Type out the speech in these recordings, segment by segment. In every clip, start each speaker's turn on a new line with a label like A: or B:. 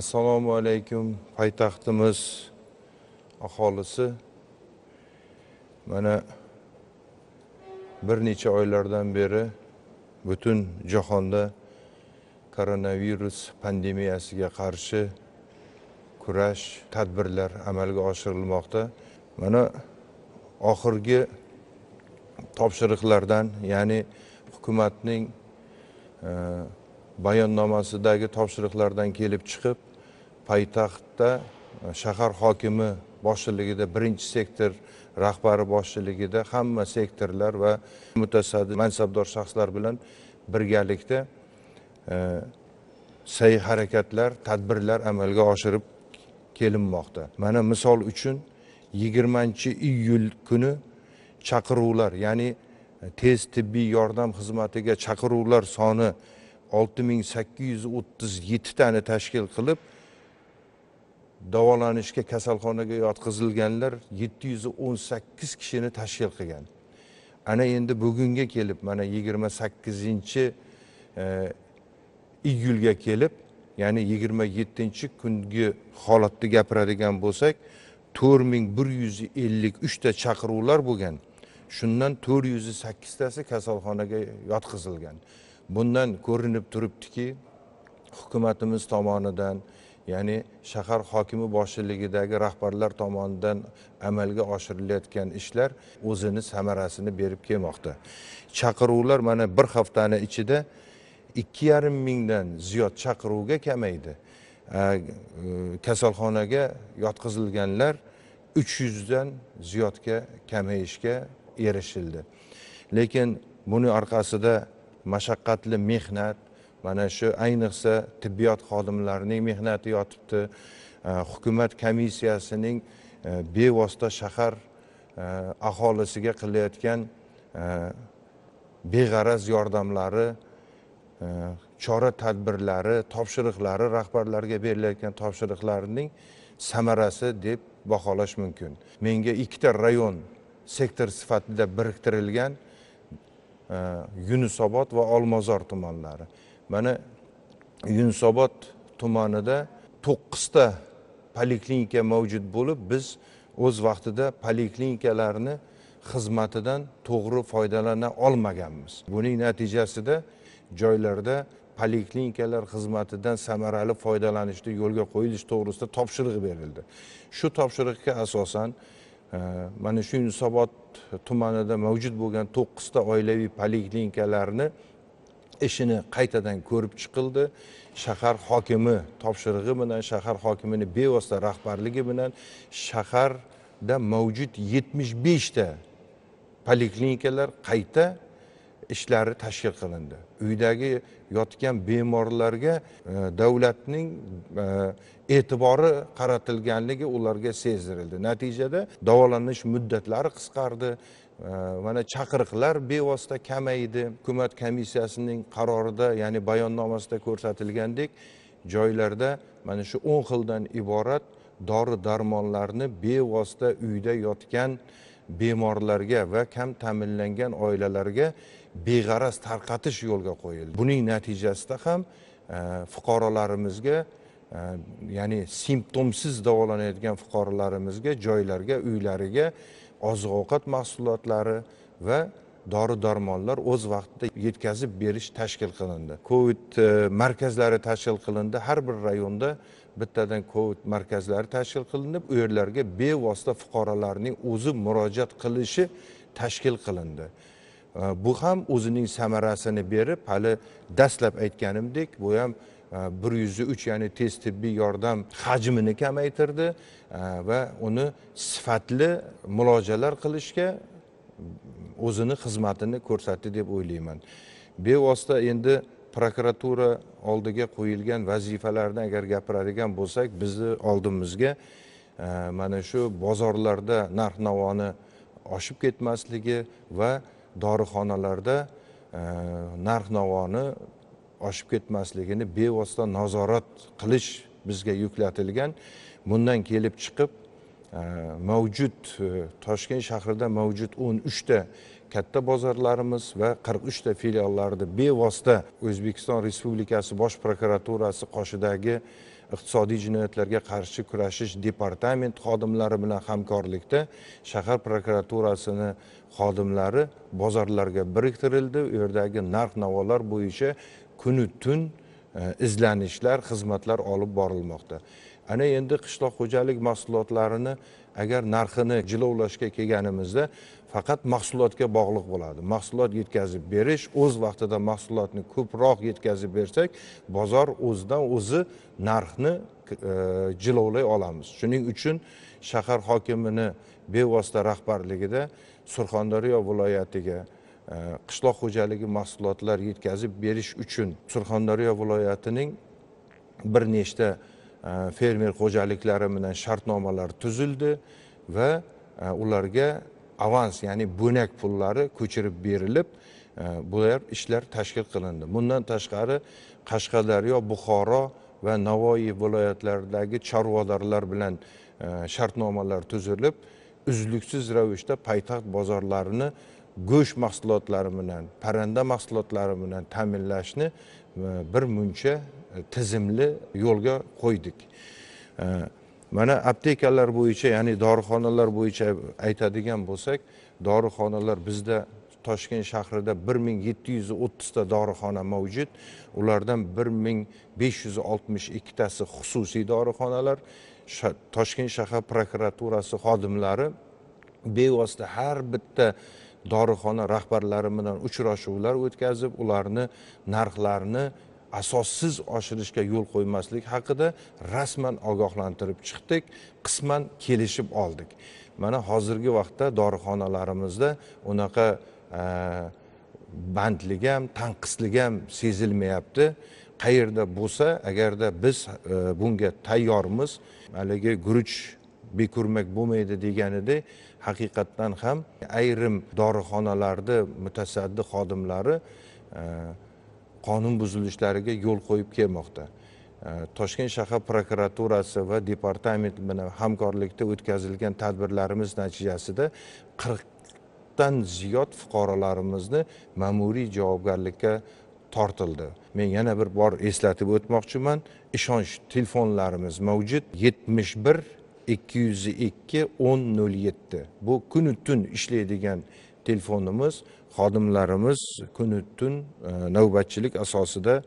A: assalomu alaykum poytaxtimiz aholisi mana bir necha oylardan beri butun jahonda koronavirus pandemiyasiga qarshi kurash tadbirlar amalga oshirilmoqda mana oxirgi topshiriqlardan ya'ni hukumatning e, bayonnomasidagi topshiriqlardan kelib chiqib poytaxtda e, shahar hokimi boshchiligida birinchi sektor rahbari boshchiligida hamma sektorlar va mutasaddi mansabdor shaxslar bilan birgalikda e, sa'y harakatlar tadbirlar amalga oshirib kelinmoqda mana misol uchun yigirmanchi iyul kuni chaqiruvlar ya'ni e, tez tibbiy yordam xizmatiga chaqiruvlar soni olti ming sakkiz yuz o'ttiz yettitani tashkil qilib davolanishga kasalxonaga yotqizilganlar yetti yuz o'n sakkiz kishini tashkil qilgan ana endi bugunga kelib mana yigirma sakkizinchi e, iyulga kelib ya'ni yigirma yettinchi kungi holatni gapiradigan bo'lsak to'rt ming bir yuz ellik uchta chaqiruvlar bo'lgan shundan to'rt yuz sakkiztasi kasalxonaga yotqizilgan bundan ko'rinib turibdiki hukumatimiz tomonidan ya'ni shahar hokimi boshchiligidagi rahbarlar tomonidan amalga oshirilayotgan ishlar o'zini samarasini berib kelmoqda chaqiruvlar mana bir haftani ichida ikki yarim mingdan ziyod chaqiruvga kamaydi e, kasalxonaga yotqizilganlar uch yuzdan ziyodga kamayishga erishildi lekin buni orqasida mashaqqatli mehnat mana shu ayniqsa tibbiyot xodimlarining mehnati yotibdi э, hukumat komissiyasining э, bevosita shahar э, aholisiga qilayotgan beg'araz yordamlari chora tadbirlari topshiriqlari rahbarlarga berilayotgan topshiriqlarning samarasi deb baholash mumkin menga ikkita rayon sektor sifatida biriktirilgan yunusobod va olmazor tumanlari mana yunusobod tumanida to'qqizta poliklinika mavjud bo'lib biz o'z vaqtida poliklinikalarni xizmatidan to'g'ri foydalana olmaganmiz buning natijasida joylarda poliklinikalar xizmatidan samarali foydalanishni yo'lga qo'yilish to'g'risida topshiriq berildi shu topshiriqqa asosan mana shu yunusobod tumanida mavjud bo'lgan to'qqizta oilaviy poliklinikalarni ishini qaytadan ko'rib chiqildi shahar hokimi topshirig'i bilan shahar hokimini bevosita rahbarligi bilan shaharda mavjud yetmish beshta poliklinikalar qayta ishlari tashkil qilindi uydagi yotgan bemorlarga e, davlatning e, e'tibori qaratilganligi ularga sezdirildi natijada davolanish muddatlari qisqardi e, mana chaqiriqlar bevosita kamaydi hukumat komissiyasining qarorida ya'ni bayonnomasida ko'rsatilgandek joylarda mana shu o'n xildan iborat dori darmonlarni bevosita uyda yotgan bemorlarga va kam ta'minlangan oilalarga beg'araz tarqatish yo'lga qo'yildi buning natijasida ham e, fuqarolarimizga e, ya'ni simptomsiz davolanayotgan fuqarolarimizga joylarga uylariga oziq ovqat mahsulotlari va dori darmonlar o'z vaqtida yetkazib berish tashkil qilindi covid e, markazlari tashkil qilindi har bir rayonda bittadan covid markazlari tashkil qilinib u yerlarga bevosita fuqarolarning o'zi murojaat qilishi tashkil qilindi bu ham o'zining samarasini berib hali dastlab aytganimdek bu ham e, bir yuz uch ya'ni tez tibbiy yordam hajmini kamaytirdi e, va uni sifatli mulojalar qilishga o'zini xizmatini ko'rsatdi deb o'ylayman bevosita endi prokuratura oldiga qo'yilgan vazifalarni agar gapiradigan bo'lsak bizni oldimizga e, mana shu bozorlarda narx navoni oshib ketmasligi va dorixonalarda e, narx navoni oshib ketmasligini bevosita nazorat qilish bizga yuklatilgan bundan kelib chiqib Э, mavjud э, toshkent shahrida mavjud o'n uchta katta bozorlarimiz va qirq uchta filiallarni bevosita o'zbekiston respublikasi bosh prokuraturasi qoshidagi iqtisodiy jinoyatlarga qarshi kurashish departament xodimlari bilan hamkorlikda shahar prokuraturasini xodimlari bozorlarga biriktirildi u yerdagi narx navolar bo'yicha kuni tun e, izlanishlar xizmatlar olib borilmoqda ana endi qishloq xo'jalik mahsulotlarini agar narxini jilovlashga kelganimizda faqat mahsulotga bog'liq bo'ladi mahsulot yetkazib berish o'z vaqtida mahsulotni ko'proq yetkazib bersak bozor o'zidan o'zi narxni e, jilovlay olamiz shuning uchun shahar hokimini bevosita rahbarligida surxondaryo viloyatiga e, qishloq xo'jaligi mahsulotlar yetkazib berish uchun surxondaryo viloyatining bir nechta Э, fermer xo'jaliklari bilan shartnomalar tuzildi va e, ularga avans ya'ni bo'nak pullari ko'chirib berilib e, bular ishlar tashkil qilindi bundan tashqari qashqadaryo buxoro va navoiy viloyatlaridagi chorvadorlar bilan e, shartnomalar tuzilib uzluksiz ravishda poytaxt bozorlarini go'sht mahsulotlari bilan parranda mahsulotlari bilan ta'minlashni bir muncha tizimli yo'lga qo'ydik e, mana aptekalar bo'yicha ya'ni dorixonalar bo'yicha aytadigan bo'lsak dorixonalar bizda toshkent shahrida bir ming yetti yuz o'ttizta dorixona mavjud ulardan bir ming besh yuz oltmish ikkitasi xususiy dorixonalar toshkent shahar prokuraturasi xodimlari bevosita har bitta dorixona rahbarlari bilan uchrashuvlar o'tkazib ularni narxlarini asossiz oshirishga yo'l qo'ymaslik haqida rasman ogohlantirib chiqdik qisman kelishib oldik mana hozirgi vaqtda dorixonalarimizda unaqa e, bandlik ham tanqislik ham sezilmayapti qayerda bo'lsa agarda biz e, bunga tayyormiz haligi guruch bekurmak bo'lmaydi deganidek haqiqatdan ham ayrim dorixonalarni mutasaddi xodimlari e, qonun buzilishlariga yo'l qo'yib kelmoqda toshkent shahar prokuraturasi va departament bilan hamkorlikda o'tkazilgan tadbirlarimiz natijasida qirqdan ziyod fuqarolarimizni ma'muriy javobgarlikka tortildi men yana bir bor eslatib o'tmoqchiman ishonch telefonlarimiz mavjud yetmish bir ikki yuz ikki o'n nol yetti bu kunu tun ishlaydigan telefonimiz xodimlarimiz kunu tun e, navbatchilik asosida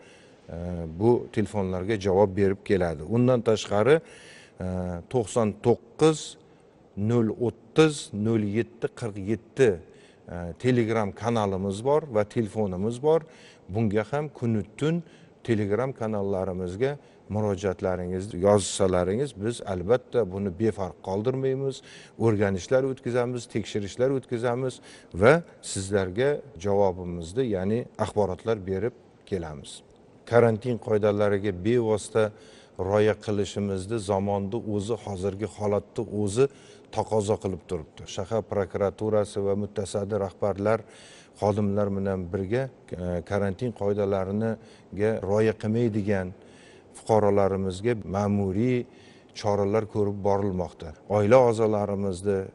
A: e, bu telefonlarga javob berib keladi undan tashqari e, to'qson to'qqiz nol o'ttiz nol yetti qirq yetti telegram kanalimiz bor va telefonimiz bor bunga ham kunu tun telegram kanallarimizga murojaatlaringizni yozsalaringiz biz albatta buni befarq qoldirmaymiz o'rganishlar o'tkazamiz tekshirishlar o'tkazamiz va sizlarga javobimizni ya'ni axborotlar berib kelamiz karantin qoidalariga bevosita rioya qilishimizni zamonni o'zi hozirgi holatni o'zi taqozo qilib turibdi shahar prokuraturasi va mutasaddi rahbarlar xodimlar bilan birga e, karantin qoidalariga rioya qilmaydigan fuqarolarimizga ma'muriy choralar ko'rib borilmoqda oila a'zolarimizni e,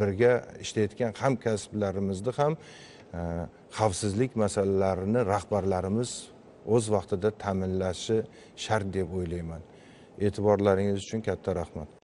A: birga ishlayotgan hamkasblarimizni ham e, xavfsizlik masalalarini rahbarlarimiz o'z vaqtida ta'minlashi shart deb o'ylayman e'tiborlaringiz uchun katta rahmat